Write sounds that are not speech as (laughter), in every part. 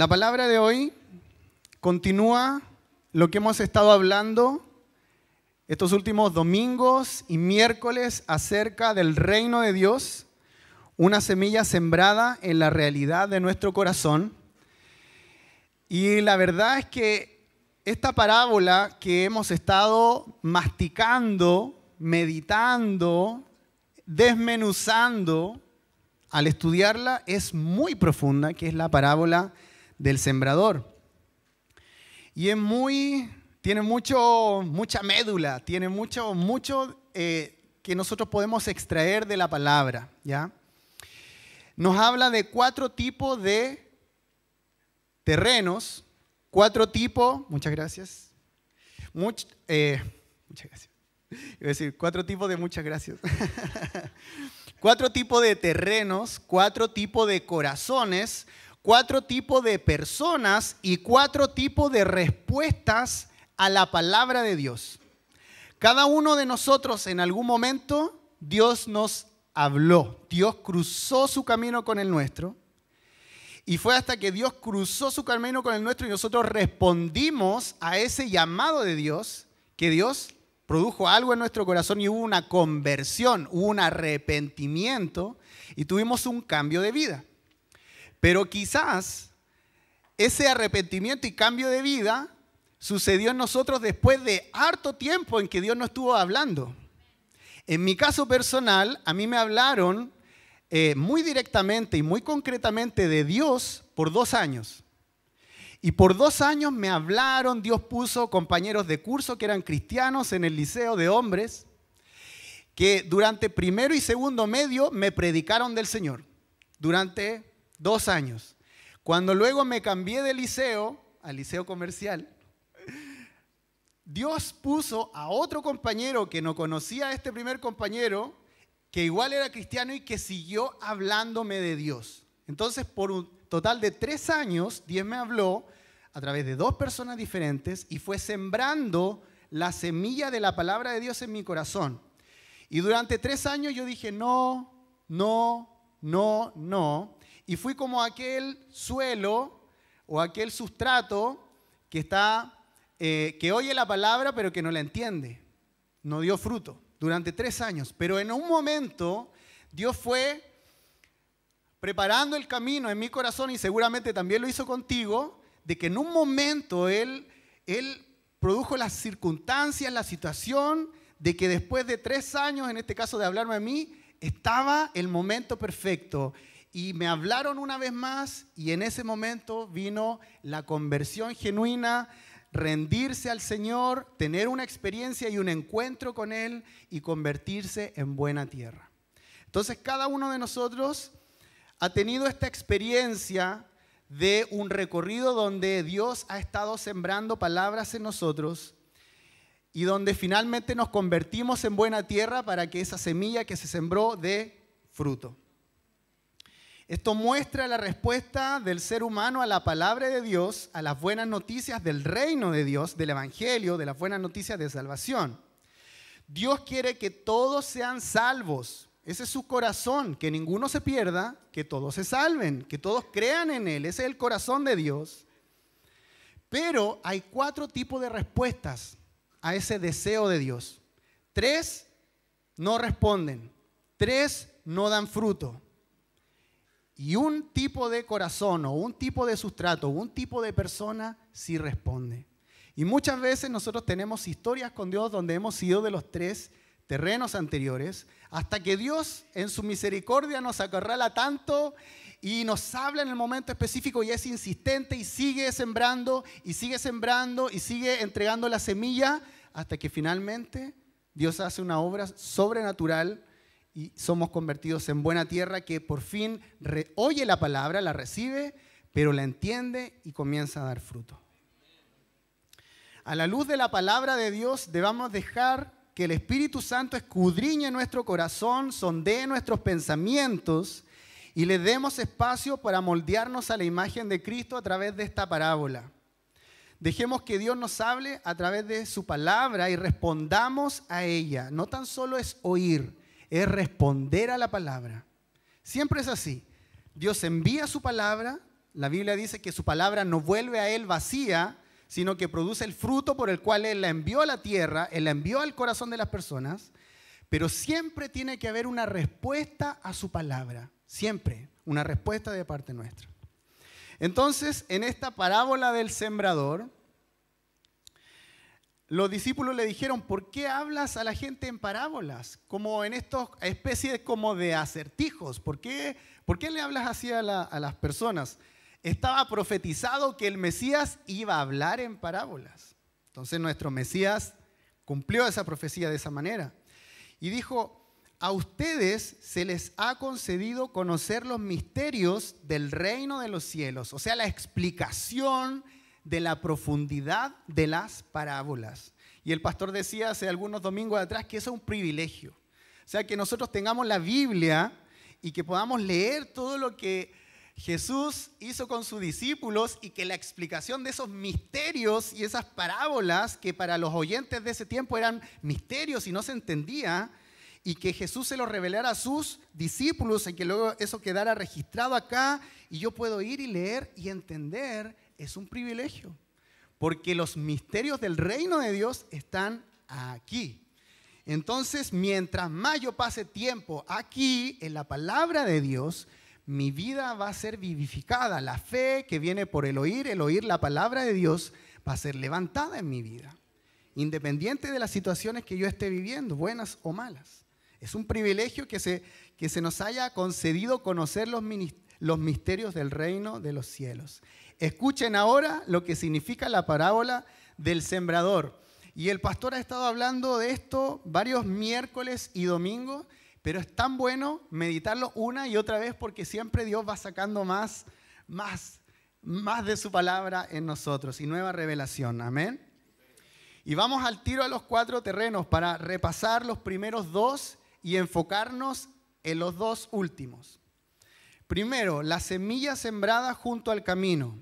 La palabra de hoy continúa lo que hemos estado hablando estos últimos domingos y miércoles acerca del reino de Dios, una semilla sembrada en la realidad de nuestro corazón. Y la verdad es que esta parábola que hemos estado masticando, meditando, desmenuzando al estudiarla es muy profunda, que es la parábola del sembrador. Y es muy, tiene mucho, mucha médula, tiene mucho, mucho eh, que nosotros podemos extraer de la palabra, ¿ya? Nos habla de cuatro tipos de terrenos, cuatro tipos, muchas gracias, much, eh, muchas gracias, a decir, cuatro tipos de muchas gracias, (laughs) cuatro tipos de terrenos, cuatro tipos de corazones, cuatro tipos de personas y cuatro tipos de respuestas a la palabra de Dios. Cada uno de nosotros en algún momento Dios nos habló, Dios cruzó su camino con el nuestro y fue hasta que Dios cruzó su camino con el nuestro y nosotros respondimos a ese llamado de Dios que Dios produjo algo en nuestro corazón y hubo una conversión, hubo un arrepentimiento y tuvimos un cambio de vida. Pero quizás ese arrepentimiento y cambio de vida sucedió en nosotros después de harto tiempo en que Dios no estuvo hablando. En mi caso personal, a mí me hablaron eh, muy directamente y muy concretamente de Dios por dos años. Y por dos años me hablaron, Dios puso compañeros de curso que eran cristianos en el liceo de hombres, que durante primero y segundo medio me predicaron del Señor, durante dos años. Cuando luego me cambié de liceo, al liceo comercial, Dios puso a otro compañero que no conocía a este primer compañero, que igual era cristiano y que siguió hablándome de Dios. Entonces, por un total de tres años, Dios me habló a través de dos personas diferentes y fue sembrando la semilla de la palabra de Dios en mi corazón. Y durante tres años yo dije, no, no, no, no y fui como aquel suelo o aquel sustrato que está, eh, que oye la palabra pero que no la entiende. No dio fruto durante tres años. Pero en un momento Dios fue preparando el camino en mi corazón y seguramente también lo hizo contigo, de que en un momento Él, él produjo las circunstancias, la situación, de que después de tres años, en este caso de hablarme a mí, estaba el momento perfecto y me hablaron una vez más y en ese momento vino la conversión genuina, rendirse al Señor, tener una experiencia y un encuentro con Él y convertirse en buena tierra. Entonces cada uno de nosotros ha tenido esta experiencia de un recorrido donde Dios ha estado sembrando palabras en nosotros y donde finalmente nos convertimos en buena tierra para que esa semilla que se sembró dé fruto. Esto muestra la respuesta del ser humano a la palabra de Dios, a las buenas noticias del reino de Dios, del Evangelio, de las buenas noticias de salvación. Dios quiere que todos sean salvos. Ese es su corazón, que ninguno se pierda, que todos se salven, que todos crean en Él. Ese es el corazón de Dios. Pero hay cuatro tipos de respuestas a ese deseo de Dios. Tres no responden, tres no dan fruto. Y un tipo de corazón o un tipo de sustrato, o un tipo de persona sí responde. Y muchas veces nosotros tenemos historias con Dios donde hemos sido de los tres terrenos anteriores, hasta que Dios en su misericordia nos acorrala tanto y nos habla en el momento específico y es insistente y sigue sembrando y sigue sembrando y sigue entregando la semilla hasta que finalmente Dios hace una obra sobrenatural y somos convertidos en buena tierra que por fin oye la palabra, la recibe, pero la entiende y comienza a dar fruto. A la luz de la palabra de Dios debamos dejar que el Espíritu Santo escudriñe nuestro corazón, sondee nuestros pensamientos y le demos espacio para moldearnos a la imagen de Cristo a través de esta parábola. Dejemos que Dios nos hable a través de su palabra y respondamos a ella. No tan solo es oír, es responder a la palabra. Siempre es así. Dios envía su palabra, la Biblia dice que su palabra no vuelve a él vacía, sino que produce el fruto por el cual él la envió a la tierra, él la envió al corazón de las personas, pero siempre tiene que haber una respuesta a su palabra, siempre, una respuesta de parte nuestra. Entonces, en esta parábola del sembrador, los discípulos le dijeron, ¿por qué hablas a la gente en parábolas? Como en estas especies como de acertijos. ¿Por qué, por le hablas así a, a las personas? Estaba profetizado que el Mesías iba a hablar en parábolas. Entonces nuestro Mesías cumplió esa profecía de esa manera. Y dijo, a ustedes se les ha concedido conocer los misterios del reino de los cielos, o sea, la explicación de la profundidad de las parábolas. Y el pastor decía hace algunos domingos atrás que eso es un privilegio. O sea, que nosotros tengamos la Biblia y que podamos leer todo lo que Jesús hizo con sus discípulos y que la explicación de esos misterios y esas parábolas que para los oyentes de ese tiempo eran misterios y no se entendía, y que Jesús se lo revelara a sus discípulos y que luego eso quedara registrado acá y yo puedo ir y leer y entender es un privilegio, porque los misterios del reino de Dios están aquí. Entonces, mientras más yo pase tiempo aquí en la palabra de Dios, mi vida va a ser vivificada. La fe que viene por el oír, el oír la palabra de Dios, va a ser levantada en mi vida, independiente de las situaciones que yo esté viviendo, buenas o malas. Es un privilegio que se, que se nos haya concedido conocer los, los misterios del reino de los cielos. Escuchen ahora lo que significa la parábola del sembrador. Y el pastor ha estado hablando de esto varios miércoles y domingos, pero es tan bueno meditarlo una y otra vez porque siempre Dios va sacando más, más, más de su palabra en nosotros y nueva revelación. Amén. Y vamos al tiro a los cuatro terrenos para repasar los primeros dos y enfocarnos en los dos últimos. Primero, la semilla sembrada junto al camino.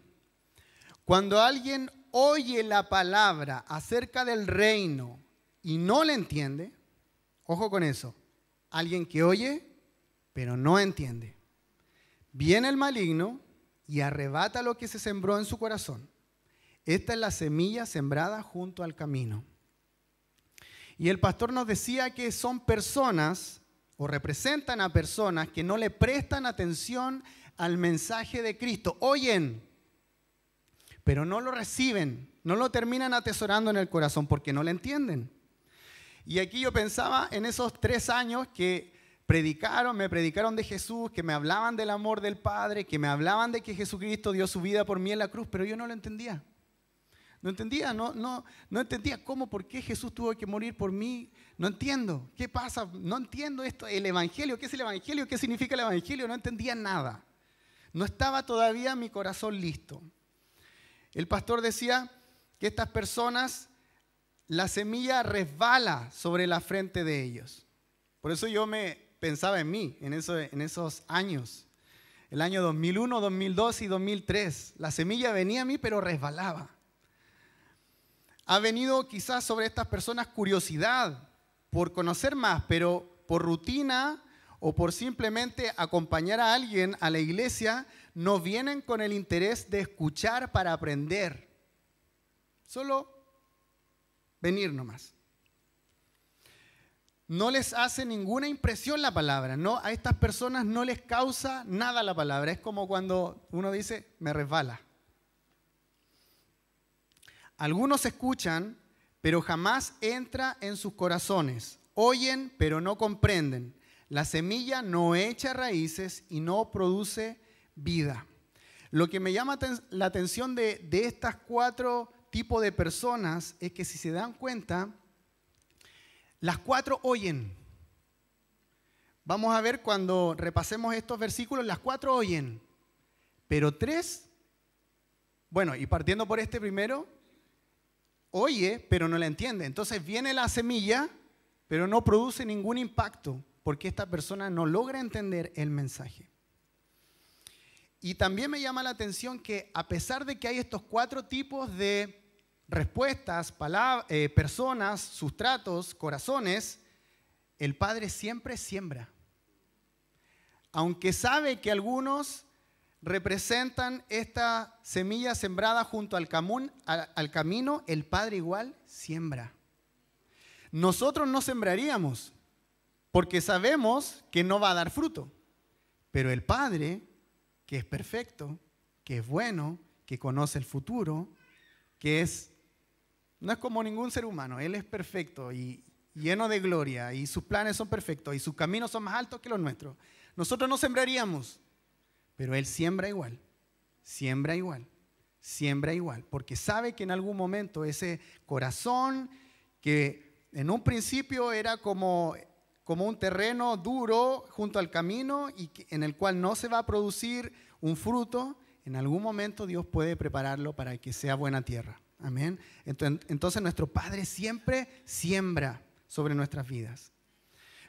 Cuando alguien oye la palabra acerca del reino y no le entiende, ojo con eso, alguien que oye pero no entiende. Viene el maligno y arrebata lo que se sembró en su corazón. Esta es la semilla sembrada junto al camino. Y el pastor nos decía que son personas o representan a personas que no le prestan atención al mensaje de Cristo. Oyen, pero no lo reciben, no lo terminan atesorando en el corazón porque no lo entienden. Y aquí yo pensaba en esos tres años que predicaron, me predicaron de Jesús, que me hablaban del amor del Padre, que me hablaban de que Jesucristo dio su vida por mí en la cruz, pero yo no lo entendía. No entendía, no, no, no entendía cómo, por qué Jesús tuvo que morir por mí. No entiendo, ¿qué pasa? No entiendo esto, el Evangelio, ¿qué es el Evangelio? ¿Qué significa el Evangelio? No entendía nada. No estaba todavía mi corazón listo. El pastor decía que estas personas, la semilla resbala sobre la frente de ellos. Por eso yo me pensaba en mí, en, en esos años. El año 2001, 2002 y 2003. La semilla venía a mí, pero resbalaba. Ha venido quizás sobre estas personas curiosidad por conocer más, pero por rutina o por simplemente acompañar a alguien a la iglesia, no vienen con el interés de escuchar para aprender. Solo venir nomás. No les hace ninguna impresión la palabra, no a estas personas no les causa nada la palabra, es como cuando uno dice me resbala. Algunos escuchan, pero jamás entra en sus corazones. Oyen, pero no comprenden. La semilla no echa raíces y no produce vida. Lo que me llama la atención de, de estas cuatro tipos de personas es que si se dan cuenta, las cuatro oyen. Vamos a ver cuando repasemos estos versículos, las cuatro oyen, pero tres, bueno, y partiendo por este primero, oye, pero no la entiende. Entonces viene la semilla, pero no produce ningún impacto, porque esta persona no logra entender el mensaje. Y también me llama la atención que a pesar de que hay estos cuatro tipos de respuestas, eh, personas, sustratos, corazones, el Padre siempre siembra. Aunque sabe que algunos representan esta semilla sembrada junto al, al camino, el Padre igual siembra. Nosotros no sembraríamos porque sabemos que no va a dar fruto, pero el Padre que es perfecto, que es bueno, que conoce el futuro, que es, no es como ningún ser humano, Él es perfecto y lleno de gloria y sus planes son perfectos y sus caminos son más altos que los nuestros. Nosotros no sembraríamos, pero Él siembra igual, siembra igual, siembra igual, porque sabe que en algún momento ese corazón que en un principio era como como un terreno duro junto al camino y en el cual no se va a producir un fruto, en algún momento Dios puede prepararlo para que sea buena tierra. Amén. Entonces nuestro Padre siempre siembra sobre nuestras vidas.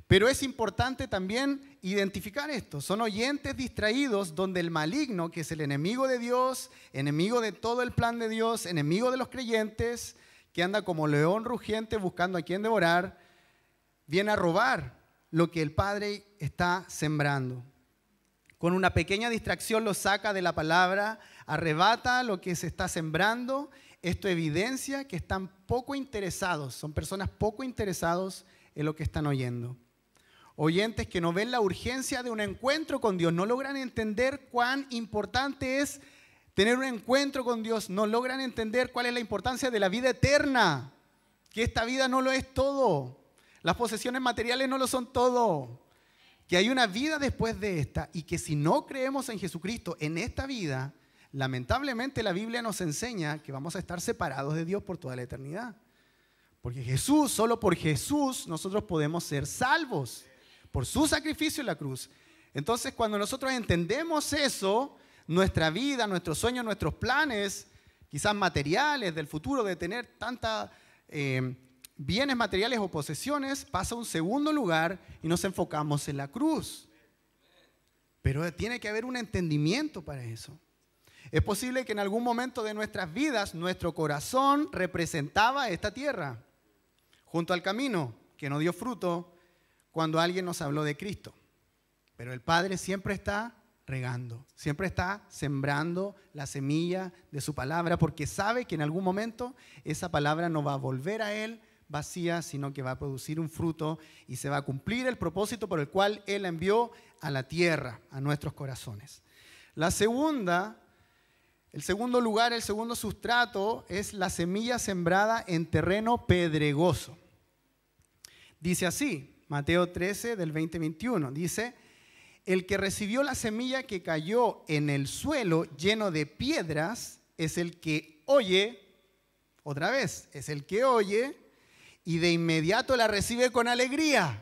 Pero es importante también identificar esto. Son oyentes distraídos donde el maligno, que es el enemigo de Dios, enemigo de todo el plan de Dios, enemigo de los creyentes, que anda como león rugiente buscando a quien devorar, viene a robar lo que el Padre está sembrando. Con una pequeña distracción lo saca de la palabra, arrebata lo que se está sembrando. Esto evidencia que están poco interesados, son personas poco interesados en lo que están oyendo. Oyentes que no ven la urgencia de un encuentro con Dios, no logran entender cuán importante es tener un encuentro con Dios, no logran entender cuál es la importancia de la vida eterna, que esta vida no lo es todo, las posesiones materiales no lo son todo. Que hay una vida después de esta y que si no creemos en Jesucristo en esta vida, lamentablemente la Biblia nos enseña que vamos a estar separados de Dios por toda la eternidad. Porque Jesús, solo por Jesús, nosotros podemos ser salvos por su sacrificio en la cruz. Entonces, cuando nosotros entendemos eso, nuestra vida, nuestros sueños, nuestros planes, quizás materiales del futuro, de tener tanta eh, bienes materiales o posesiones pasa a un segundo lugar y nos enfocamos en la cruz. Pero tiene que haber un entendimiento para eso. Es posible que en algún momento de nuestras vidas nuestro corazón representaba esta tierra, junto al camino que no dio fruto cuando alguien nos habló de Cristo. Pero el Padre siempre está regando, siempre está sembrando la semilla de su palabra porque sabe que en algún momento esa palabra no va a volver a Él, vacía, sino que va a producir un fruto y se va a cumplir el propósito por el cual Él envió a la tierra, a nuestros corazones. La segunda, el segundo lugar, el segundo sustrato es la semilla sembrada en terreno pedregoso. Dice así, Mateo 13 del 2021, dice, el que recibió la semilla que cayó en el suelo lleno de piedras es el que oye, otra vez, es el que oye, y de inmediato la recibe con alegría.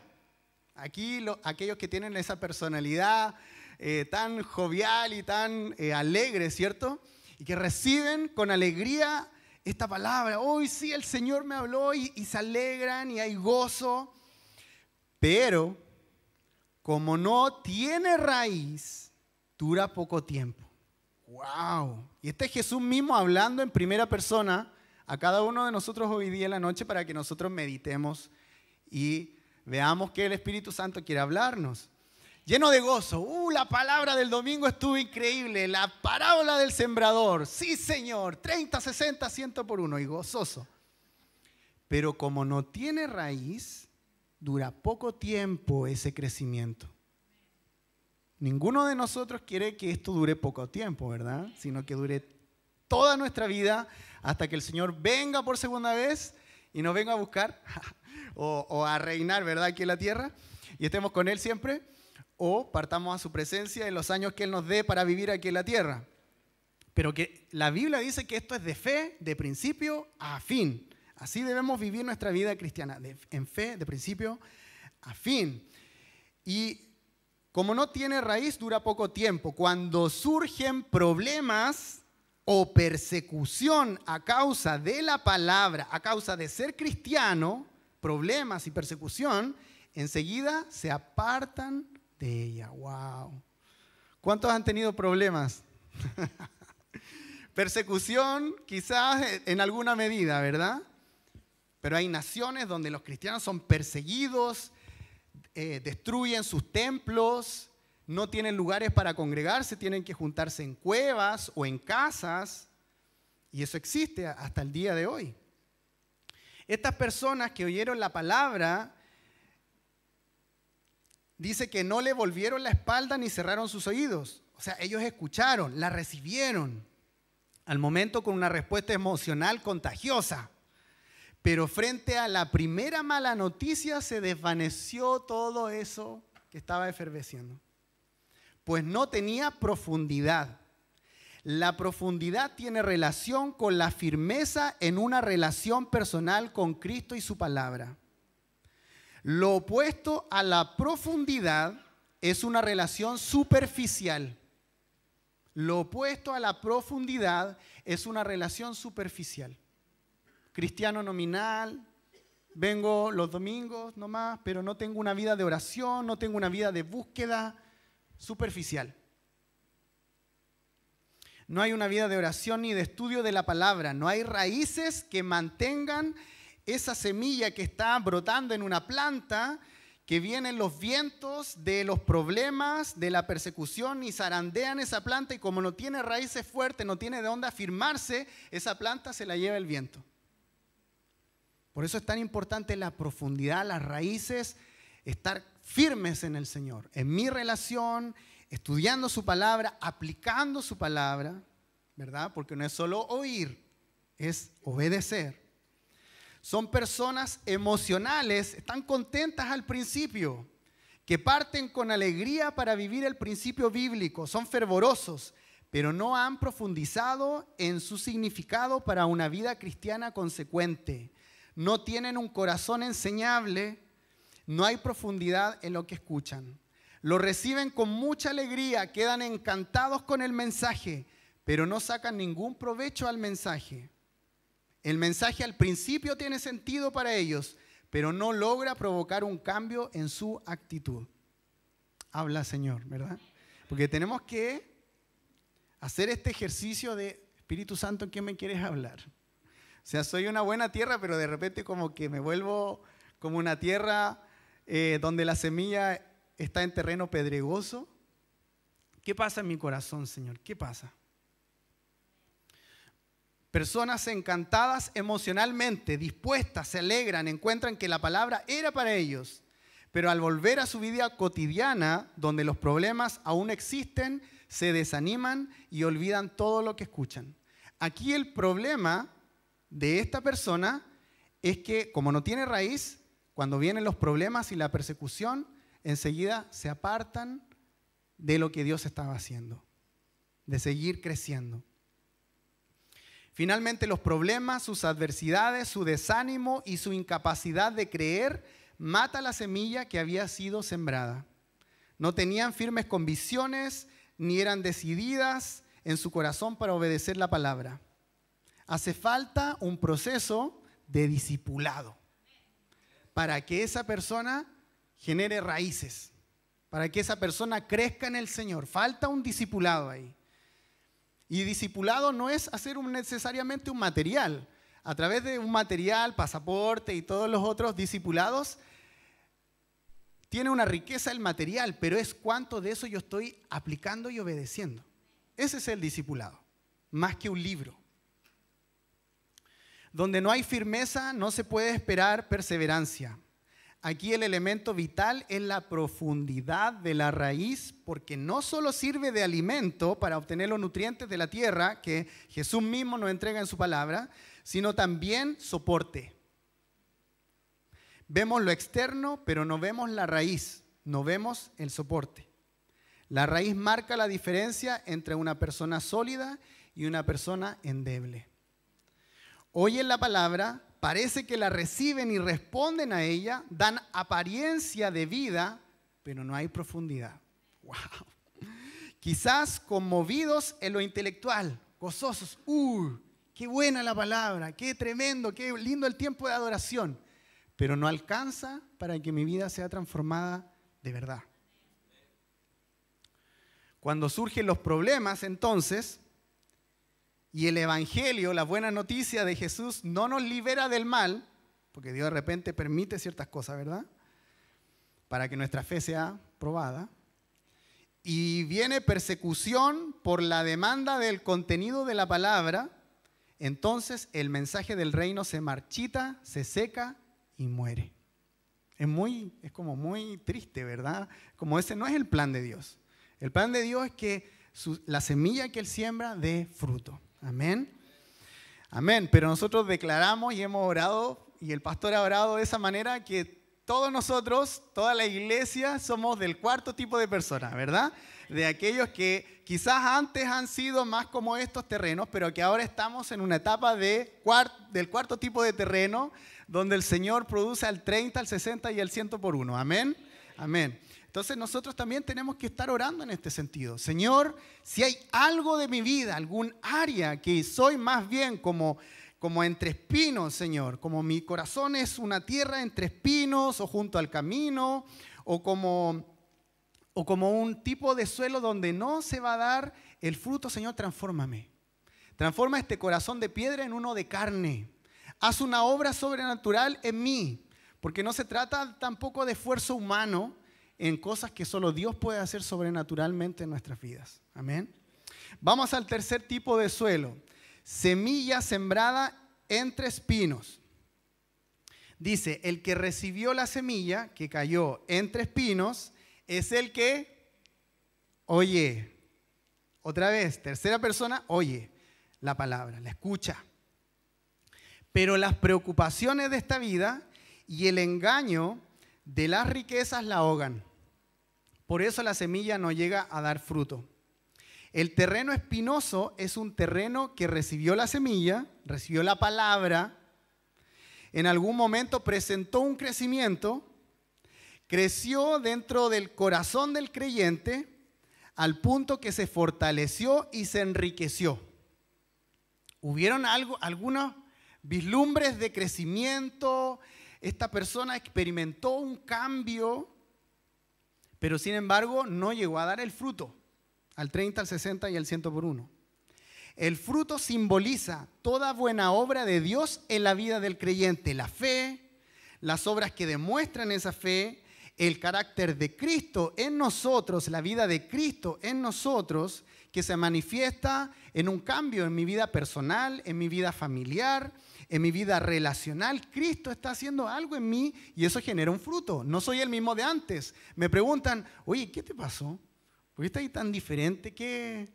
Aquí aquellos que tienen esa personalidad eh, tan jovial y tan eh, alegre, ¿cierto? Y que reciben con alegría esta palabra. Hoy sí, el Señor me habló y, y se alegran y hay gozo. Pero como no tiene raíz, dura poco tiempo. ¡Wow! Y este es Jesús mismo hablando en primera persona a cada uno de nosotros hoy día en la noche para que nosotros meditemos y veamos que el Espíritu Santo quiere hablarnos. Lleno de gozo. Uh, la palabra del domingo estuvo increíble. La parábola del sembrador. Sí, Señor. 30, 60, 100 por uno. Y gozoso. Pero como no tiene raíz, dura poco tiempo ese crecimiento. Ninguno de nosotros quiere que esto dure poco tiempo, ¿verdad? Sino que dure toda nuestra vida hasta que el Señor venga por segunda vez y nos venga a buscar (laughs) o, a reinar, ¿verdad? Aquí en la tierra y estemos con Él siempre o partamos a su presencia en los años que Él nos dé para vivir aquí en la tierra. Pero que la Biblia dice que esto es de fe, de principio a fin. Así debemos vivir nuestra vida cristiana, en fe, de principio a fin. Y como no tiene raíz, dura poco tiempo. Cuando surgen problemas, o persecución a causa de la palabra, a causa de ser cristiano, problemas y persecución, enseguida se apartan de ella. ¡Wow! ¿Cuántos han tenido problemas? (laughs) persecución quizás e, en alguna medida, ¿verdad? Pero hay naciones donde los cristianos son perseguidos, eh, destruyen sus templos, no tienen lugares para congregarse, tienen que juntarse en cuevas o en casas, y eso existe hasta el día de hoy. Estas personas que oyeron la palabra, dice que no le volvieron la espalda ni cerraron sus oídos. O sea, ellos escucharon, la recibieron al momento con una respuesta emocional contagiosa. Pero frente a la primera mala noticia se desvaneció todo eso que estaba eferveciendo pues no tenía profundidad. La profundidad tiene relación con la firmeza en una relación personal con Cristo y su palabra. Lo opuesto a la profundidad es una relación superficial. Lo opuesto a la profundidad es una relación superficial. Cristiano nominal, vengo los domingos nomás, pero no tengo una vida de oración, no tengo una vida de búsqueda, superficial. No hay una vida de oración ni de estudio de la palabra. No hay raíces que mantengan esa semilla que está brotando en una planta, que vienen los vientos de los problemas, de la persecución y zarandean esa planta y como no tiene raíces fuertes, no tiene de dónde afirmarse, esa planta se la lleva el viento. Por eso es tan importante la profundidad, las raíces, estar firmes en el Señor, en mi relación, estudiando su palabra, aplicando su palabra, ¿verdad? Porque no es solo oír, es obedecer. Son personas emocionales, están contentas al principio, que parten con alegría para vivir el principio bíblico, son fervorosos, pero no han profundizado en su significado para una vida cristiana consecuente. No tienen un corazón enseñable, no hay profundidad en lo que escuchan. Lo reciben con mucha alegría, quedan encantados con el mensaje, pero no sacan ningún provecho al mensaje. El mensaje al principio tiene sentido para ellos, pero no logra provocar un cambio en su actitud. Habla Señor, ¿verdad? Porque tenemos que hacer este ejercicio de Espíritu Santo, ¿en qué me quieres hablar? O sea, soy una buena tierra, pero de repente como que me vuelvo como una tierra eh, donde la semilla está en terreno pedregoso, ¿qué pasa en mi corazón, Señor? ¿Qué pasa? Personas encantadas emocionalmente, dispuestas, se alegran, encuentran que la palabra era para ellos, pero al volver a su vida cotidiana, donde los problemas aún existen, se desaniman y olvidan todo lo que escuchan. Aquí el problema de esta persona es que como no tiene raíz, cuando vienen los problemas y la persecución, enseguida se apartan de lo que Dios estaba haciendo, de seguir creciendo. Finalmente los problemas, sus adversidades, su desánimo y su incapacidad de creer mata la semilla que había sido sembrada. No tenían firmes convicciones ni eran decididas en su corazón para obedecer la palabra. Hace falta un proceso de discipulado para que esa persona genere raíces, para que esa persona crezca en el Señor. Falta un discipulado ahí. Y discipulado no es hacer necesariamente un material. A través de un material, pasaporte y todos los otros discipulados, tiene una riqueza el material, pero es cuánto de eso yo estoy aplicando y obedeciendo. Ese es el discipulado, más que un libro. Donde no hay firmeza no se puede esperar perseverancia. Aquí el elemento vital es la profundidad de la raíz, porque no solo sirve de alimento para obtener los nutrientes de la tierra que Jesús mismo nos entrega en su palabra, sino también soporte. Vemos lo externo, pero no vemos la raíz, no vemos el soporte. La raíz marca la diferencia entre una persona sólida y una persona endeble oyen la palabra, parece que la reciben y responden a ella, dan apariencia de vida, pero no hay profundidad. Quizás conmovidos en lo intelectual, gozosos. ¡Uh! ¡Qué buena la palabra! ¡Qué tremendo! ¡Qué lindo el tiempo de adoración! Pero no alcanza para que mi vida sea transformada de verdad. Cuando surgen los problemas, entonces, y el Evangelio, la buena noticia de Jesús, no nos libera del mal, porque Dios de repente permite ciertas cosas, ¿verdad? Para que nuestra fe sea probada. Y viene persecución por la demanda del contenido de la palabra. Entonces el mensaje del reino se marchita, se seca y muere. Es muy, es como muy triste, ¿verdad? Como ese no es el plan de Dios. El plan de Dios es que la semilla que él siembra dé fruto. Amén. Amén. Pero nosotros declaramos y hemos orado, y el pastor ha orado de esa manera, que todos nosotros, toda la iglesia, somos del cuarto tipo de personas, ¿verdad? De aquellos que quizás antes han sido más como estos terrenos, pero que ahora estamos en una etapa del cuarto tipo de terreno, donde el Señor produce al 30, al 60 y al 100 por uno. Amén. Amén. Entonces nosotros también tenemos que estar orando en este sentido. Señor, si hay algo de mi vida, algún área que soy más bien como como entre espinos, Señor, como mi corazón es una tierra entre espinos o junto al camino o como o como un tipo de suelo donde no se va a dar el fruto, Señor, transfórmame. Transforma este corazón de piedra en uno de carne. Haz una obra sobrenatural en mí, porque no se trata tampoco de esfuerzo humano, en cosas que solo Dios puede hacer sobrenaturalmente en nuestras vidas. Amén. Vamos al tercer tipo de suelo. Semilla sembrada entre espinos. Dice, el que recibió la semilla que cayó entre espinos es el que, oye, otra vez, tercera persona, oye la palabra, la escucha. Pero las preocupaciones de esta vida y el engaño de las riquezas la ahogan. Por eso la semilla no llega a dar fruto. El terreno espinoso es un terreno que recibió la semilla, recibió la palabra, en algún momento presentó un crecimiento, creció dentro del corazón del creyente al punto que se fortaleció y se enriqueció. Hubieron algo, algunos vislumbres de crecimiento, esta persona experimentó un cambio, pero sin embargo no llegó a dar el fruto, al 30, al 60 y al 100 por 1. El fruto simboliza toda buena obra de Dios en la vida del creyente, la fe, las obras que demuestran esa fe, el carácter de Cristo en nosotros, la vida de Cristo en nosotros, que se manifiesta en un cambio en mi vida personal, en mi vida familiar, en mi vida relacional, Cristo está haciendo algo en mí y eso genera un fruto. No soy el mismo de antes. Me preguntan, oye, ¿qué te pasó? ¿Por qué estás ahí tan diferente? ¿Qué,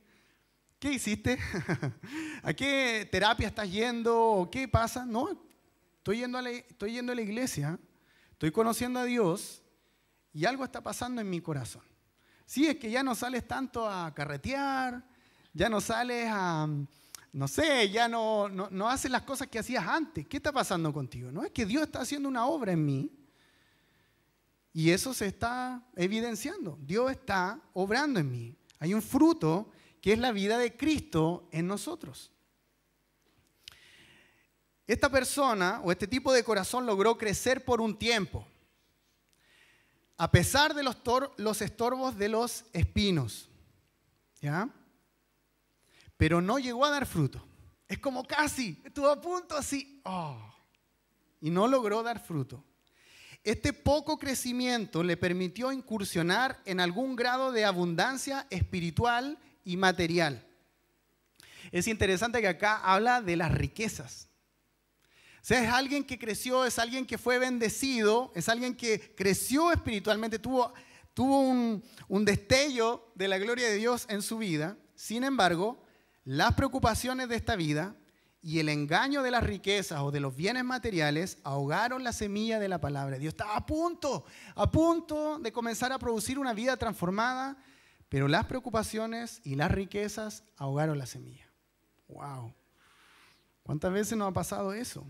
qué hiciste? (laughs) ¿A qué terapia estás yendo? ¿Qué pasa? No, estoy yendo, a la, estoy yendo a la iglesia, estoy conociendo a Dios y algo está pasando en mi corazón. Si es que ya no sales tanto a carretear, ya no sales a no sé, ya no, no, haces las cosas que hacías antes. ¿Qué está pasando contigo? No es que Dios está haciendo una obra en mí. Y eso se está evidenciando. Dios está obrando en mí. Hay un fruto que es la vida de Cristo en nosotros. Esta persona o este tipo de corazón logró crecer por un tiempo, a pesar de los, los estorbos de los espinos. ¿Ya? pero no llegó a dar fruto. Es como casi, estuvo a punto así, oh, y no logró dar fruto. Este poco crecimiento le permitió incursionar en algún grado de abundancia espiritual y material. Es interesante que acá habla de las riquezas. O sea, es alguien que creció, es alguien que fue bendecido, es alguien que creció espiritualmente, tuvo, un destello de la gloria de Dios en su vida. Sin embargo, las preocupaciones de esta vida y el engaño de las riquezas o de los bienes materiales ahogaron la semilla de la palabra. Dios estaba a punto, a punto de comenzar a producir una vida transformada, pero las preocupaciones y las riquezas ahogaron la semilla. ¡Wow! ¿Cuántas veces nos ha pasado eso?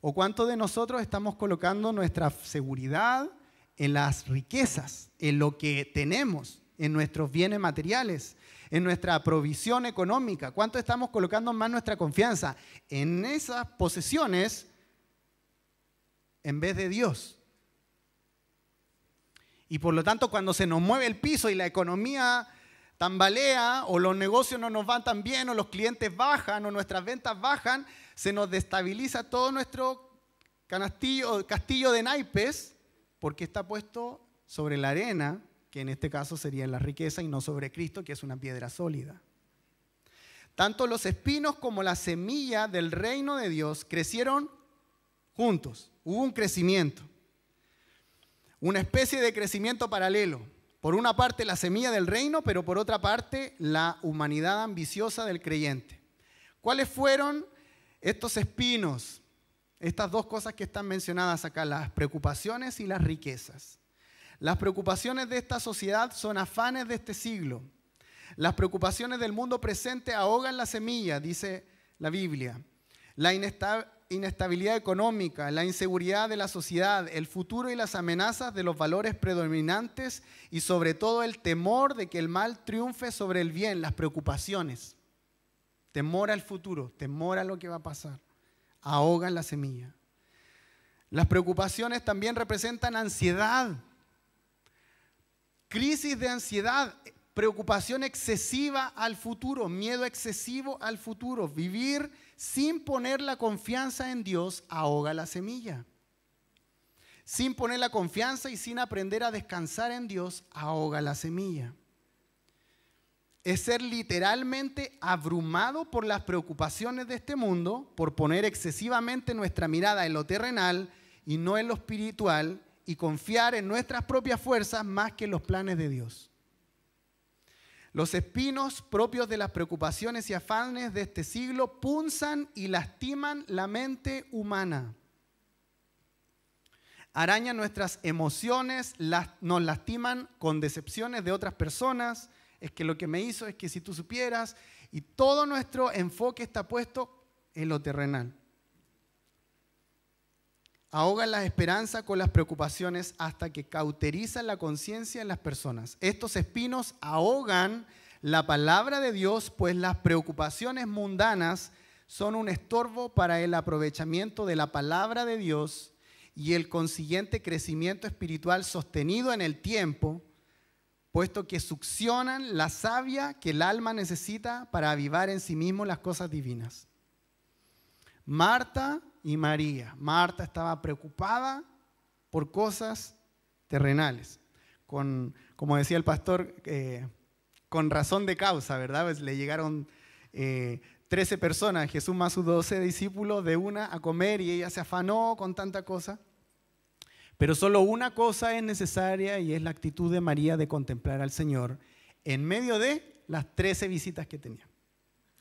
¿O cuántos de nosotros estamos colocando nuestra seguridad en las riquezas, en lo que tenemos, en nuestros bienes materiales, en nuestra provisión económica, cuánto estamos colocando más nuestra confianza en esas posesiones en vez de Dios. Y por lo tanto, cuando se nos mueve el piso y la economía tambalea o los negocios no nos van tan bien o los clientes bajan o nuestras ventas bajan, se nos destabiliza todo nuestro castillo de naipes porque está puesto sobre la arena que en este caso sería la riqueza y no sobre Cristo, que es una piedra sólida. Tanto los espinos como la semilla del reino de Dios crecieron juntos. Hubo un crecimiento, una especie de crecimiento paralelo. Por una parte la semilla del reino, pero por otra parte la humanidad ambiciosa del creyente. ¿Cuáles fueron estos espinos? Estas dos cosas que están mencionadas acá, las preocupaciones y las riquezas. Las preocupaciones de esta sociedad son afanes de este siglo. Las preocupaciones del mundo presente ahogan la semilla, dice la Biblia. La inestabilidad económica, la inseguridad de la sociedad, el futuro y las amenazas de los valores predominantes y sobre todo el temor de que el mal triunfe sobre el bien, las preocupaciones. Temor al futuro, temor a lo que va a pasar. Ahogan la semilla. Las preocupaciones también representan ansiedad Crisis de ansiedad, preocupación excesiva al futuro, miedo excesivo al futuro. Vivir sin poner la confianza en Dios ahoga la semilla. Sin poner la confianza y sin aprender a descansar en Dios ahoga la semilla. Es ser literalmente abrumado por las preocupaciones de este mundo, por poner excesivamente nuestra mirada en lo terrenal y no en lo espiritual, y confiar en nuestras propias fuerzas más que en los planes de Dios. Los espinos propios de las preocupaciones y afanes de este siglo punzan y lastiman la mente humana. Arañan nuestras emociones, nos lastiman con decepciones de otras personas. Es que lo que me hizo es que si tú supieras, y todo nuestro enfoque está puesto en lo terrenal ahogan las esperanzas con las preocupaciones hasta que cauterizan la conciencia en las personas. Estos espinos ahogan la palabra de Dios, pues las preocupaciones mundanas son un estorbo para el aprovechamiento de la palabra de Dios y el consiguiente crecimiento espiritual sostenido en el tiempo, puesto que succionan la savia que el alma necesita para avivar en sí mismo las cosas divinas. Marta y María. Marta estaba preocupada por cosas terrenales, con, como decía el pastor, eh, con razón de causa, ¿verdad? Pues le llegaron eh, trece 13 personas, Jesús más sus 12 discípulos, de una a comer y ella se afanó con tanta cosa. Pero solo una cosa es necesaria y es la actitud de María de contemplar al Señor en medio de las 13 visitas que tenía,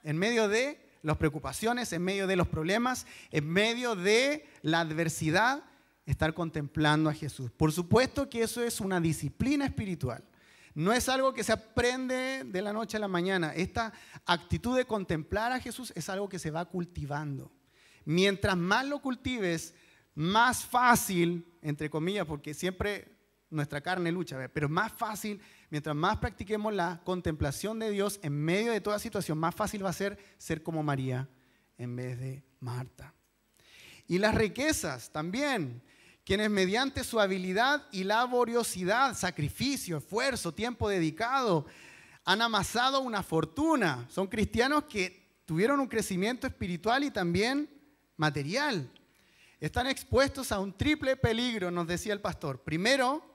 en medio de las preocupaciones, en medio de los problemas, en medio de la adversidad, estar contemplando a Jesús. Por supuesto que eso es una disciplina espiritual. No es algo que se aprende de la noche a la mañana. Esta actitud de contemplar a Jesús es algo que se va cultivando. Mientras más lo cultives, más fácil, entre comillas, porque siempre nuestra carne lucha, pero más fácil, mientras más practiquemos la contemplación de Dios en medio de toda situación, más fácil va a ser ser como María en vez de Marta. Y las riquezas también, quienes mediante su habilidad y laboriosidad, sacrificio, esfuerzo, tiempo dedicado, han amasado una fortuna. Son cristianos que tuvieron un crecimiento espiritual y también material. Están expuestos a un triple peligro, nos decía el pastor. Primero,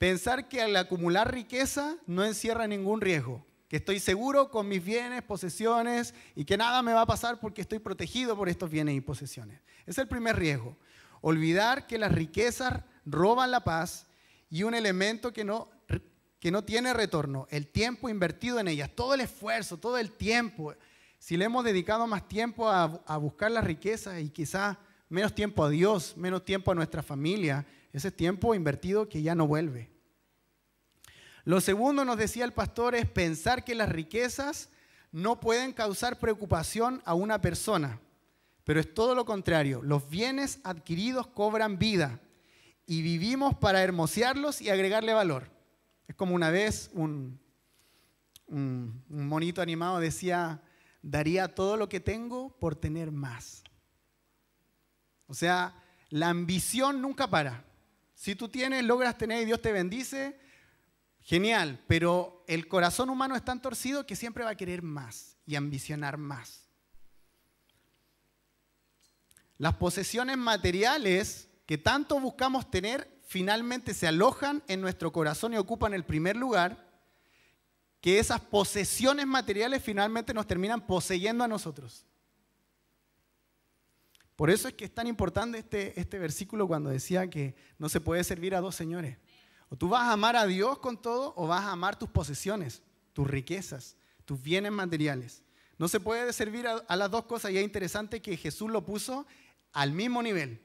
Pensar que al acumular riqueza no encierra ningún riesgo, que estoy seguro con mis bienes, posesiones y que nada me va a pasar porque estoy protegido por estos bienes y posesiones. Es el primer riesgo. Olvidar que las riquezas roban la paz y un elemento que no, tiene retorno, el tiempo invertido en ellas, todo el esfuerzo, todo el tiempo. Si le hemos dedicado más tiempo a, a buscar la riqueza y quizá menos tiempo a Dios, menos tiempo a nuestra familia, ese tiempo invertido que ya no vuelve. Lo segundo, nos decía el pastor, es pensar que las riquezas no pueden causar preocupación a una persona, pero es todo lo contrario. Los bienes adquiridos cobran vida y vivimos para hermosearlos y agregarle valor. Es como una vez un, un monito animado decía, daría todo lo que tengo por tener más. O sea, la ambición nunca para. Si tú tienes, logras tener y Dios te bendice, genial, pero el corazón humano es tan torcido que siempre va a querer más y ambicionar más. Las posesiones materiales que tanto buscamos tener finalmente se alojan en nuestro corazón y ocupan el primer lugar, que esas posesiones materiales finalmente nos terminan poseyendo a nosotros. Por eso es que es tan importante este, este versículo cuando decía que no se puede servir a dos señores. O tú vas a amar a Dios con todo o vas a amar tus posesiones, tus riquezas, tus bienes materiales. No se puede servir a, a las dos cosas y es interesante que Jesús lo puso al mismo nivel.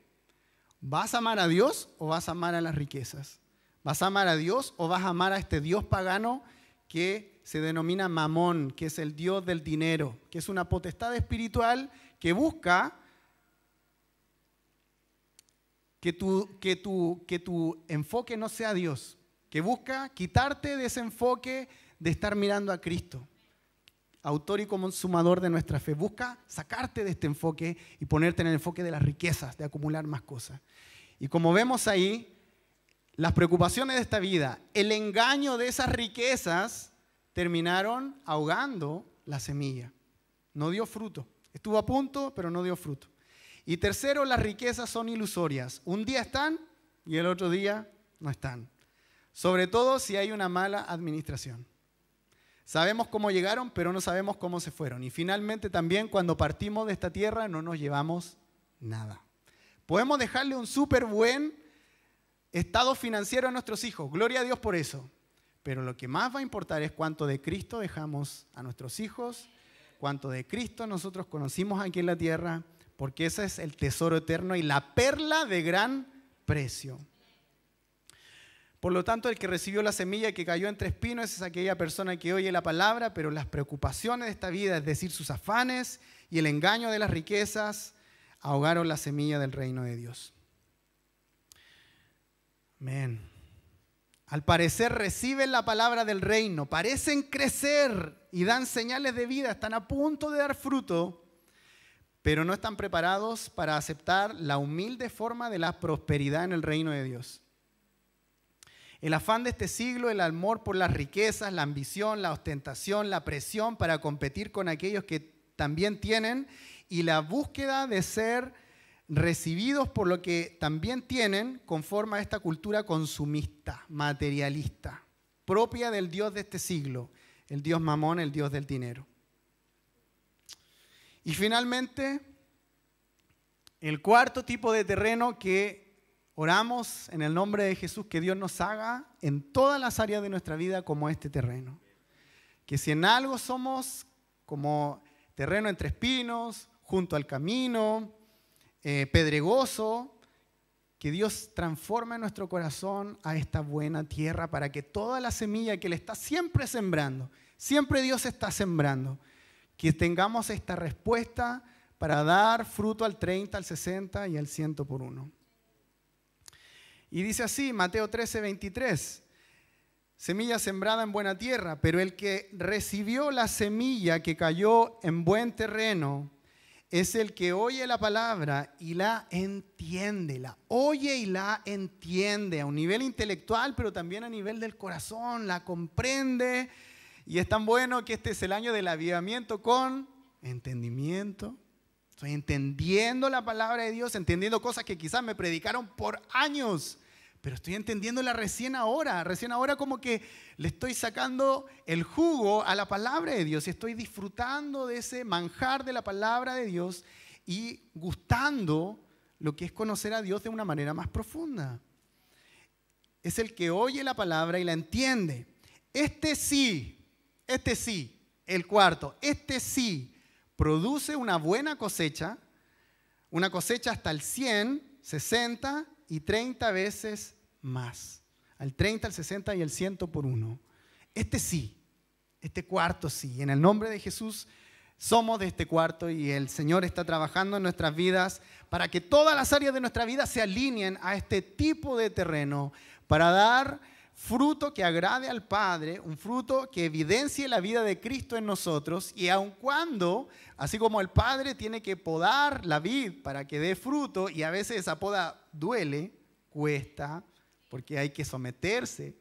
¿Vas a amar a Dios o vas a amar a las riquezas? ¿Vas a amar a Dios o vas a amar a este Dios pagano que se denomina Mamón, que es el Dios del dinero, que es una potestad espiritual que busca que tu, que que tu enfoque no sea Dios, que busca quitarte de ese enfoque de estar mirando a Cristo, autor y consumador de nuestra fe. Busca sacarte de este enfoque y ponerte en el enfoque de las riquezas, de acumular más cosas. Y como vemos ahí, las preocupaciones de esta vida, el engaño de esas riquezas, terminaron ahogando la semilla. No dio fruto. Estuvo a punto, pero no dio fruto. Y tercero, las riquezas son ilusorias. Un día están y el otro día no están. Sobre todo si hay una mala administración. Sabemos cómo llegaron, pero no sabemos cómo se fueron. Y finalmente también cuando partimos de esta tierra no nos llevamos nada. Podemos dejarle un súper buen estado financiero a nuestros hijos. Gloria a Dios por eso. Pero lo que más va a importar es cuánto de Cristo dejamos a nuestros hijos, cuánto de Cristo nosotros conocimos aquí en la tierra porque ese es el tesoro eterno y la perla de gran precio. Por lo tanto, el que recibió la semilla que cayó entre espinos es aquella persona que oye la palabra, pero las preocupaciones de esta vida, es decir, sus afanes y el engaño de las riquezas, ahogaron la semilla del reino de Dios. Amén. Al parecer reciben la palabra del reino, parecen crecer y dan señales de vida, están a punto de dar fruto, pero no están preparados para aceptar la humilde forma de la prosperidad en el reino de Dios. El afán de este siglo, el amor por las riquezas, la ambición, la ostentación, la presión para competir con aquellos que también tienen y la búsqueda de ser recibidos por lo que también tienen conforma esta cultura consumista, materialista, propia del Dios de este siglo, el Dios mamón, el Dios del dinero. Y finalmente, el cuarto tipo de terreno que oramos en el nombre de Jesús que Dios nos haga en todas las áreas de nuestra vida como este terreno. Que si en algo somos como terreno entre espinos, junto al camino, eh, pedregoso, que Dios transforme nuestro corazón a esta buena tierra para que toda la semilla que le está siempre sembrando, siempre Dios está sembrando, que tengamos esta respuesta para dar fruto al 30, al 60 y al 100 por uno. Y dice así, Mateo 13, 23, semilla sembrada en buena tierra, pero el que recibió la semilla que cayó en buen terreno es el que oye la palabra y la entiende, la oye y la entiende a un nivel intelectual, pero también a nivel del corazón, la comprende y es tan bueno que este es el año del avivamiento con entendimiento. Estoy entendiendo la palabra de Dios, entendiendo cosas que quizás me predicaron por años, pero estoy entendiéndola recién ahora. Recién ahora como que le estoy sacando el jugo a la palabra de Dios y estoy disfrutando de ese manjar de la palabra de Dios y gustando lo que es conocer a Dios de una manera más profunda. Es el que oye la palabra y la entiende. Este sí, este sí, el cuarto, este sí produce una buena cosecha, una cosecha hasta el 100, 60 y 30 veces más. Al 30, al 60 y al 100 por uno. Este sí, este cuarto sí. En el nombre de Jesús somos de este cuarto y el Señor está trabajando en nuestras vidas para que todas las áreas de nuestra vida se alineen a este tipo de terreno, para dar fruto que agrade al Padre, un fruto que evidencie la vida de Cristo en nosotros, y aun cuando, así como el Padre tiene que podar la vid para que dé fruto, y a veces esa poda duele, cuesta, porque hay que someterse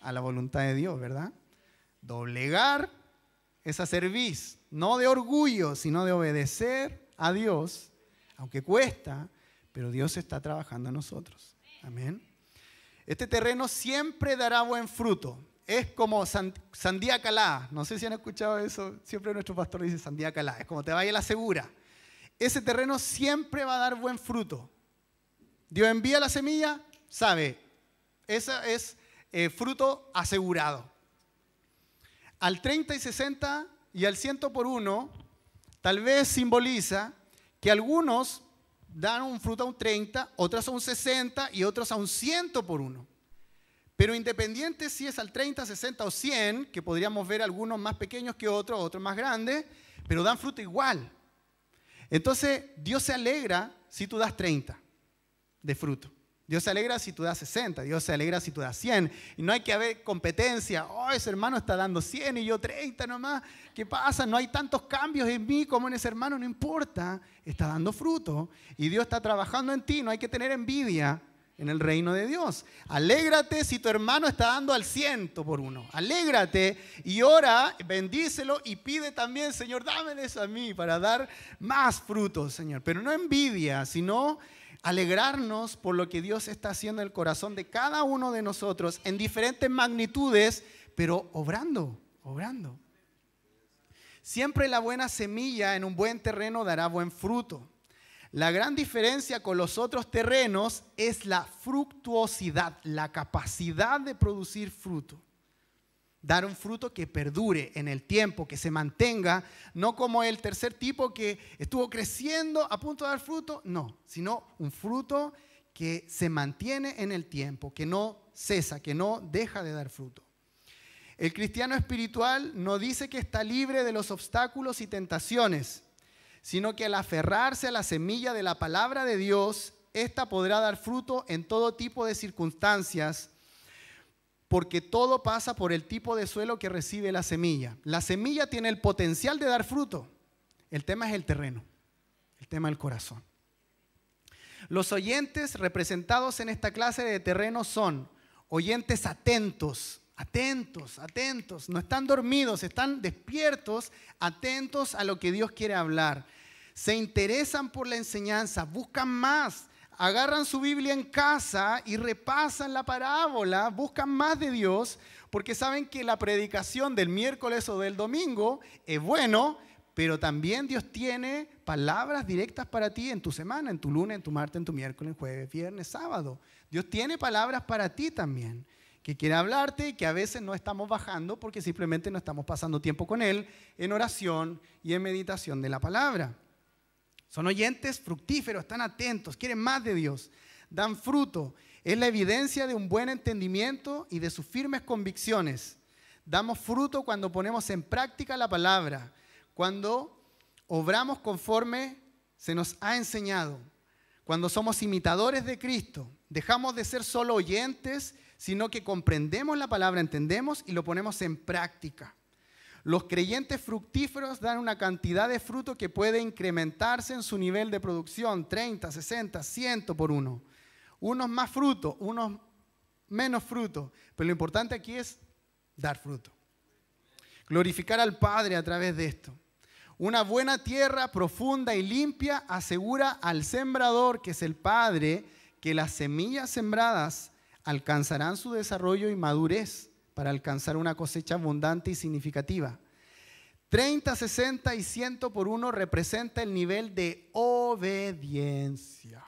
a la voluntad de Dios, ¿verdad? Doblegar esa serviz, no de orgullo, sino de obedecer a Dios, aunque cuesta, pero Dios está trabajando en nosotros. Amén. Este terreno siempre dará buen fruto. Es como sandía calá. No sé si han escuchado eso. Siempre nuestro pastor dice sandía calá. Es como te vaya la segura. Ese terreno siempre va a dar buen fruto. Dios envía la semilla, sabe. Ese es eh, fruto asegurado. Al 30 y 60 y al 100 por 1, tal vez simboliza que algunos dan un fruto a un 30, otras a un 60 y otros a un 100 por uno. Pero independiente si es al 30, 60 o 100, que podríamos ver algunos más pequeños que otros, otros más grandes, pero dan fruto igual. Entonces Dios se alegra si tú das 30 de fruto. Dios se alegra si tú das 60, Dios se alegra si tú das 100. Y no hay que haber competencia. Oh, ese hermano está dando 100 y yo 30 nomás. ¿Qué pasa? No hay tantos cambios en mí como en ese hermano, no importa. Está dando fruto y Dios está trabajando en ti. No hay que tener envidia en el reino de Dios. Alégrate si tu hermano está dando al ciento por uno. Alégrate y ora, bendícelo y pide también, Señor, dame eso a mí para dar más frutos, Señor. Pero no envidia, sino alegrarnos por lo que Dios está haciendo en el corazón de cada uno de nosotros en diferentes magnitudes, pero obrando, obrando. Siempre la buena semilla en un buen terreno dará buen fruto. La gran diferencia con los otros terrenos es la fructuosidad, la capacidad de producir fruto dar un fruto que perdure en el tiempo, que se mantenga, no como el tercer tipo que estuvo creciendo a punto de dar fruto, no, sino un fruto que se mantiene en el tiempo, que no cesa, que no deja de dar fruto. El cristiano espiritual no dice que está libre de los obstáculos y tentaciones, sino que al aferrarse a la semilla de la palabra de Dios, ésta podrá dar fruto en todo tipo de circunstancias porque todo pasa por el tipo de suelo que recibe la semilla. La semilla tiene el potencial de dar fruto. El tema es el terreno, el tema es el corazón. Los oyentes representados en esta clase de terreno son oyentes atentos, atentos, atentos, no están dormidos, están despiertos, atentos a lo que Dios quiere hablar. Se interesan por la enseñanza, buscan más, agarran su Biblia en casa y repasan la parábola, buscan más de Dios, porque saben que la predicación del miércoles o del domingo es bueno, pero también Dios tiene palabras directas para ti en tu semana, en tu lunes, en tu martes, en tu miércoles, jueves, viernes, sábado. Dios tiene palabras para ti también, que quiere hablarte y que a veces no estamos bajando porque simplemente no estamos pasando tiempo con Él en oración y en meditación de la palabra. Son oyentes fructíferos, están atentos, quieren más de Dios, dan fruto. Es la evidencia de un buen entendimiento y de sus firmes convicciones. Damos fruto cuando ponemos en práctica la palabra, cuando obramos conforme se nos ha enseñado, cuando somos imitadores de Cristo. Dejamos de ser solo oyentes, sino que comprendemos la palabra, entendemos y lo ponemos en práctica. Los creyentes fructíferos dan una cantidad de fruto que puede incrementarse en su nivel de producción, 30, 60, 100 por uno. Unos más fruto, unos menos fruto, pero lo importante aquí es dar fruto. Glorificar al Padre a través de esto. Una buena tierra profunda y limpia asegura al sembrador, que es el Padre, que las semillas sembradas alcanzarán su desarrollo y madurez para alcanzar una cosecha abundante y significativa. 30, 60 y 100 por uno representa el nivel de obediencia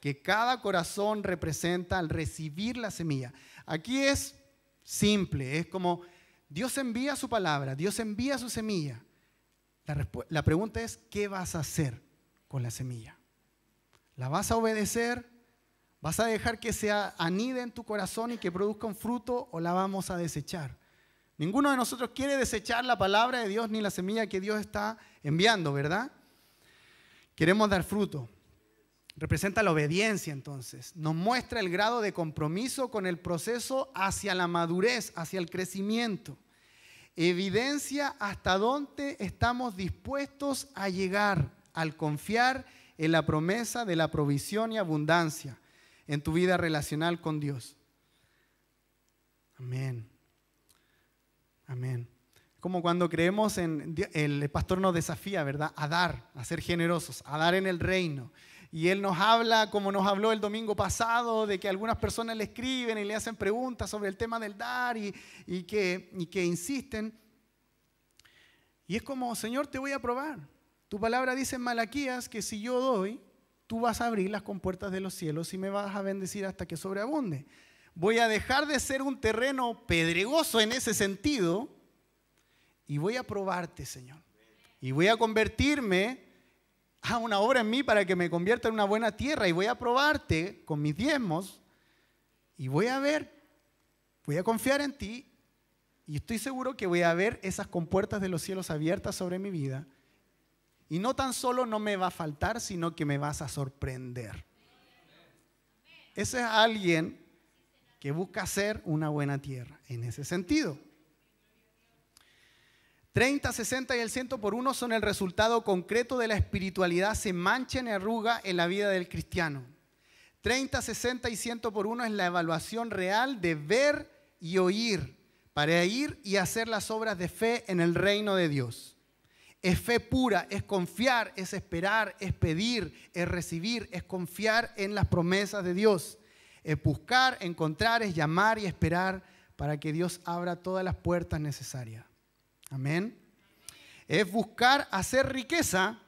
que cada corazón representa al recibir la semilla. Aquí es simple, es como Dios envía su palabra, Dios envía su semilla. La, la pregunta es, ¿qué vas a hacer con la semilla? ¿La vas a obedecer? ¿Vas a dejar que se anida en tu corazón y que produzca un fruto o la vamos a desechar? Ninguno de nosotros quiere desechar la palabra de Dios ni la semilla que Dios está enviando, ¿verdad? Queremos dar fruto. Representa la obediencia entonces. Nos muestra el grado de compromiso con el proceso hacia la madurez, hacia el crecimiento. Evidencia hasta dónde estamos dispuestos a llegar al confiar en la promesa de la provisión y abundancia en tu vida relacional con Dios. Amén. Amén. Como cuando creemos en el pastor nos desafía, ¿verdad? A dar, a ser generosos, a dar en el reino. Y él nos habla, como nos habló el domingo pasado, de que algunas personas le escriben y le hacen preguntas sobre el tema del dar y, que, y que insisten. Y es como, Señor, te voy a probar. Tu palabra dice en Malaquías que si yo doy, tú vas a abrir las compuertas de los cielos y me vas a bendecir hasta que sobreabunde. Voy a dejar de ser un terreno pedregoso en ese sentido y voy a probarte, Señor. Y voy a convertirme a una obra en mí para que me convierta en una buena tierra y voy a probarte con mis diezmos y voy a ver, voy a confiar en ti y estoy seguro que voy a ver esas compuertas de los cielos abiertas sobre mi vida y no tan solo no me va a faltar, sino que me vas a sorprender. Ese es alguien que busca ser una buena tierra en ese sentido. 30, 60 y el ciento por uno son el resultado concreto de la espiritualidad, se mancha en arruga en la vida del cristiano. 30, 60 y ciento por uno es la evaluación real de ver y oír para ir y hacer las obras de fe en el reino de Dios. Es fe pura, es confiar, es esperar, es pedir, es recibir, es confiar en las promesas de Dios. Es buscar, encontrar, es llamar y esperar para que Dios abra todas las puertas necesarias. Amén. Es buscar hacer riqueza,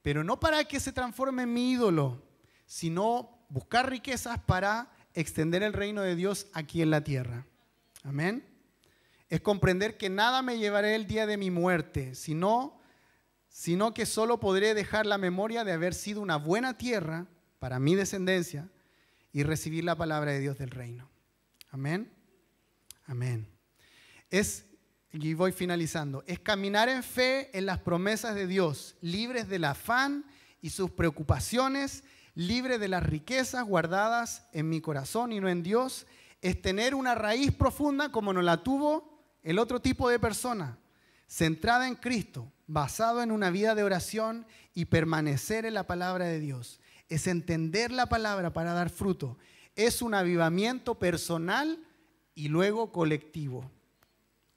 pero no para que se transforme en mi ídolo, sino buscar riquezas para extender el reino de Dios aquí en la tierra. Amén es comprender que nada me llevaré el día de mi muerte, sino, sino que solo podré dejar la memoria de haber sido una buena tierra para mi descendencia y recibir la palabra de Dios del reino. Amén. Amén. Es, y voy finalizando, es caminar en fe en las promesas de Dios, libres del afán y sus preocupaciones, libres de las riquezas guardadas en mi corazón y no en Dios, es tener una raíz profunda como no la tuvo el otro tipo de persona, centrada en Cristo, basado en una vida de oración y permanecer en la palabra de Dios, es entender la palabra para dar fruto. Es un avivamiento personal y luego colectivo,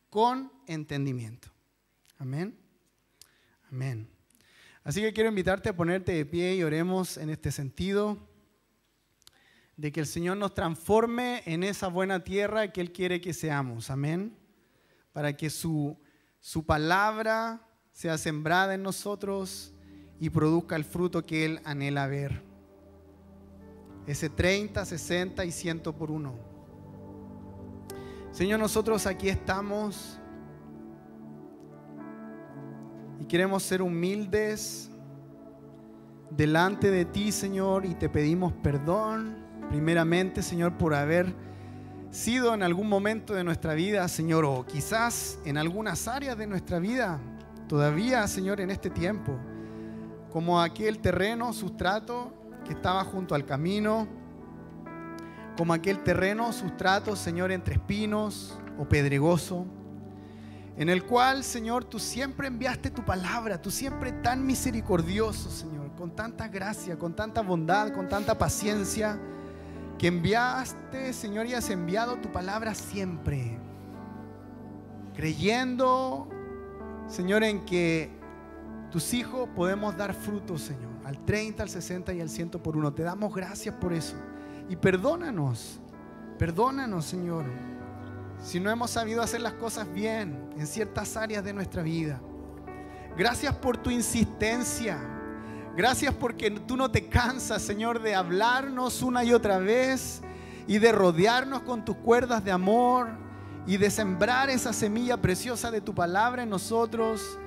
con entendimiento. Amén. Amén. Así que quiero invitarte a ponerte de pie y oremos en este sentido, de que el Señor nos transforme en esa buena tierra que Él quiere que seamos. Amén para que su, su palabra sea sembrada en nosotros y produzca el fruto que Él anhela ver. Ese 30, 60 y 100 por uno. Señor, nosotros aquí estamos y queremos ser humildes delante de ti, Señor, y te pedimos perdón, primeramente, Señor, por haber sido en algún momento de nuestra vida, Señor, o quizás en algunas áreas de nuestra vida, todavía, Señor, en este tiempo, como aquel terreno, sustrato que estaba junto al camino, como aquel terreno, sustrato, Señor, entre espinos o pedregoso, en el cual, Señor, tú siempre enviaste tu palabra, tú siempre tan misericordioso, Señor, con tanta gracia, con tanta bondad, con tanta paciencia que enviaste, Señor, y has enviado tu palabra siempre, creyendo, Señor, en que tus hijos podemos dar fruto, Señor, al 30, al 60 y al 100 por uno. Te damos gracias por eso. Y perdónanos, perdónanos, Señor, si no hemos sabido hacer las cosas bien en ciertas áreas de nuestra vida. Gracias por tu insistencia. Gracias porque tú no te cansas, Señor, de hablarnos una y otra vez y de rodearnos con tus cuerdas de amor y de sembrar esa semilla preciosa de tu palabra en nosotros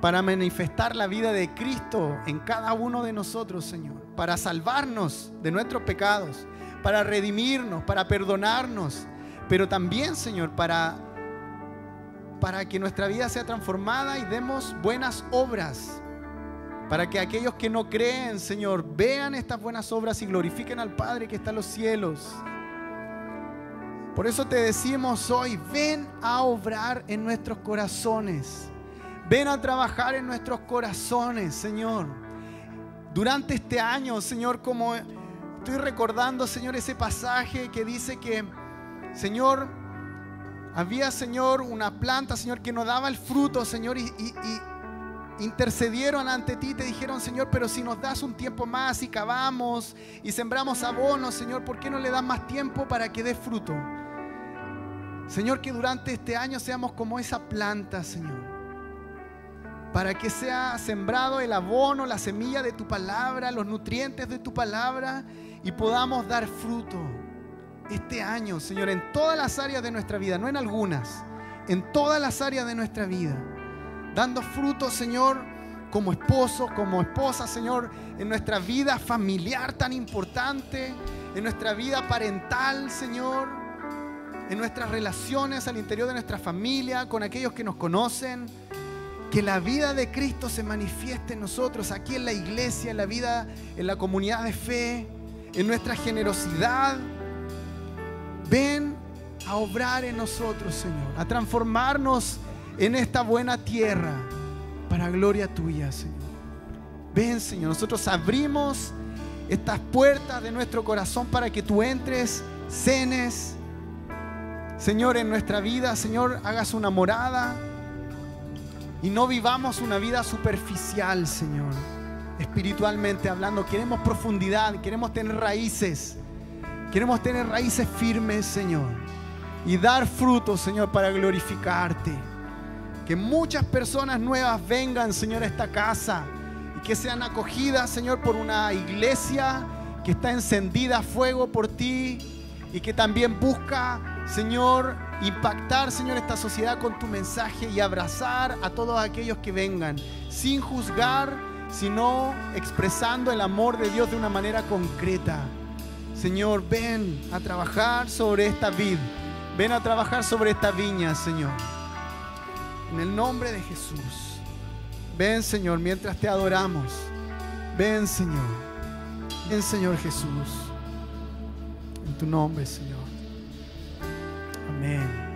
para manifestar la vida de Cristo en cada uno de nosotros, Señor, para salvarnos de nuestros pecados, para redimirnos, para perdonarnos, pero también, Señor, para para que nuestra vida sea transformada y demos buenas obras para que aquellos que no creen, Señor, vean estas buenas obras y glorifiquen al Padre que está en los cielos. Por eso te decimos hoy, ven a obrar en nuestros corazones, ven a trabajar en nuestros corazones, Señor. Durante este año, Señor, como estoy recordando, Señor, ese pasaje que dice que, Señor, había, Señor, una planta, Señor, que no daba el fruto, Señor, y, y, intercedieron ante ti, te dijeron, Señor, pero si nos das un tiempo más y cavamos y sembramos abonos, Señor, ¿por qué no le das más tiempo para que dé fruto? Señor, que durante este año seamos como esa planta, Señor, para que sea sembrado el abono, la semilla de tu palabra, los nutrientes de tu palabra y podamos dar fruto este año, Señor, en todas las áreas de nuestra vida, no en algunas, en todas las áreas de nuestra vida dando fruto, Señor, como esposo, como esposa, Señor, en nuestra vida familiar tan importante, en nuestra vida parental, Señor, en nuestras relaciones al interior de nuestra familia, con aquellos que nos conocen. Que la vida de Cristo se manifieste en nosotros, aquí en la iglesia, en la vida, en la comunidad de fe, en nuestra generosidad. Ven a obrar en nosotros, Señor, a transformarnos en esta buena tierra para gloria tuya, Señor. Ven, Señor, nosotros abrimos estas puertas de nuestro corazón para que tú entres, cenes. Señor, en nuestra vida, Señor, hagas una morada y no vivamos una vida superficial, Señor. Espiritualmente hablando, queremos profundidad, queremos tener raíces, queremos tener raíces firmes, Señor, y dar frutos, Señor, para glorificarte. Que muchas personas nuevas vengan, Señor, a esta casa y que sean acogidas, Señor, por una iglesia que está encendida a fuego por ti y que también busca, Señor, impactar, Señor, esta sociedad con tu mensaje y abrazar a todos aquellos que vengan, sin juzgar, sino expresando el amor de Dios de una manera concreta. Señor, ven a trabajar sobre esta vid, ven a trabajar sobre esta viña, Señor. En el nombre de Jesús. Ven, Señor, mientras te adoramos. Ven, Señor. Ven, Señor Jesús. En tu nombre, Señor. Amén.